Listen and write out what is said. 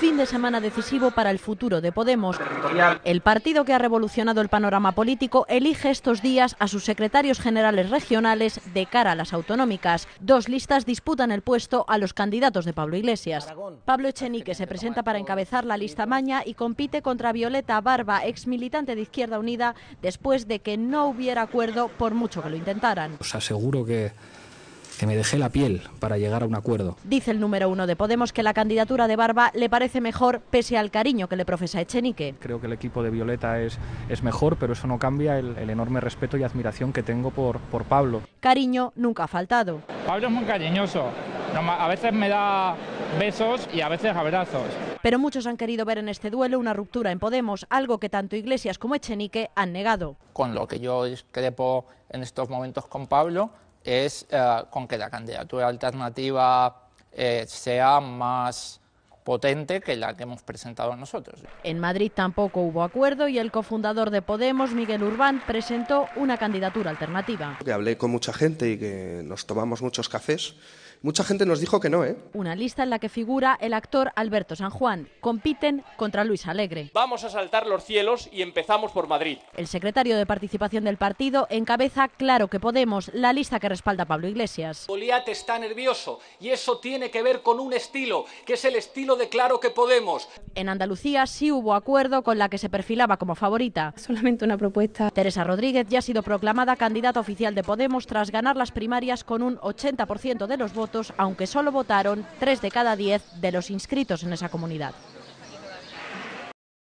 fin de semana decisivo para el futuro de Podemos. El partido que ha revolucionado el panorama político elige estos días a sus secretarios generales regionales de cara a las autonómicas. Dos listas disputan el puesto a los candidatos de Pablo Iglesias. Pablo Echenique se presenta para encabezar la lista Maña y compite contra Violeta Barba, ex militante de Izquierda Unida, después de que no hubiera acuerdo por mucho que lo intentaran. Os aseguro que que me dejé la piel para llegar a un acuerdo. Dice el número uno de Podemos que la candidatura de Barba le parece mejor pese al cariño que le profesa Echenique. Creo que el equipo de Violeta es, es mejor, pero eso no cambia el, enorme respeto y admiración que tengo por, por Pablo. Cariño nunca ha faltado. Pablo es muy cariñoso. A veces me da besos y a veces abrazos. Pero muchos han querido ver en este duelo una ruptura en Podemos, algo que tanto Iglesias como Echenique han negado. Con lo que yo discrepo en estos momentos con Pablo es eh, con que la candidatura alternativa eh, sea más potente que la que hemos presentado nosotros. En Madrid tampoco hubo acuerdo y el cofundador de Podemos, Miguel Urbán, presentó una candidatura alternativa. Que hablé con mucha gente y que nos tomamos muchos cafés. Mucha gente nos dijo que no, ¿eh? Una lista en la que figura el actor Alberto San Juan. Compiten contra Luis Alegre. Vamos a saltar los cielos y empezamos por Madrid. El secretario de participación del partido encabeza Claro que Podemos, la lista que respalda Pablo Iglesias. Goliat está nervioso y eso tiene que ver con un estilo, que es el estilo de que podemos. En Andalucía sí hubo acuerdo con la que se perfilaba como favorita. Solamente una propuesta. Teresa Rodríguez ya ha sido proclamada candidata oficial de Podemos tras ganar las primarias con un 80% de los votos, aunque solo votaron 3 de cada 10 de los inscritos en esa comunidad.